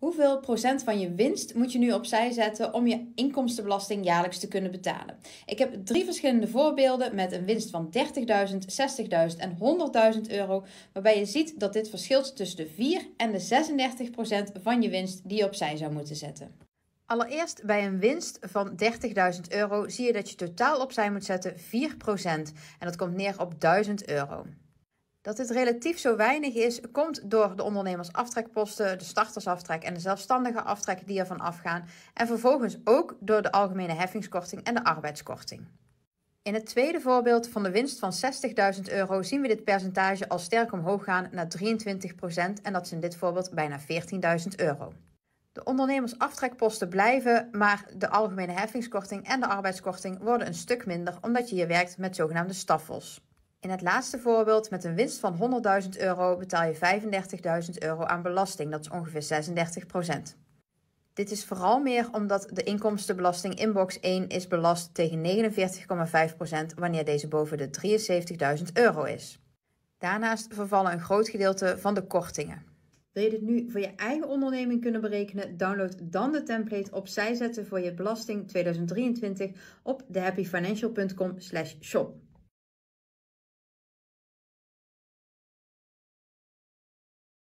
Hoeveel procent van je winst moet je nu opzij zetten om je inkomstenbelasting jaarlijks te kunnen betalen? Ik heb drie verschillende voorbeelden met een winst van 30.000, 60.000 en 100.000 euro, waarbij je ziet dat dit verschilt tussen de 4 en de 36 procent van je winst die je opzij zou moeten zetten. Allereerst bij een winst van 30.000 euro zie je dat je totaal opzij moet zetten 4 procent en dat komt neer op 1000 euro. Dat dit relatief zo weinig is, komt door de ondernemersaftrekposten, de startersaftrek en de zelfstandige aftrek die ervan afgaan. En vervolgens ook door de algemene heffingskorting en de arbeidskorting. In het tweede voorbeeld van de winst van 60.000 euro zien we dit percentage al sterk omhoog gaan naar 23% en dat is in dit voorbeeld bijna 14.000 euro. De ondernemersaftrekposten blijven, maar de algemene heffingskorting en de arbeidskorting worden een stuk minder omdat je hier werkt met zogenaamde staffels. In het laatste voorbeeld met een winst van 100.000 euro betaal je 35.000 euro aan belasting, dat is ongeveer 36%. Dit is vooral meer omdat de inkomstenbelasting in box 1 is belast tegen 49,5% wanneer deze boven de 73.000 euro is. Daarnaast vervallen een groot gedeelte van de kortingen. Wil je dit nu voor je eigen onderneming kunnen berekenen? Download dan de template opzij zetten voor je belasting 2023 op thehappyfinancial.com/shop.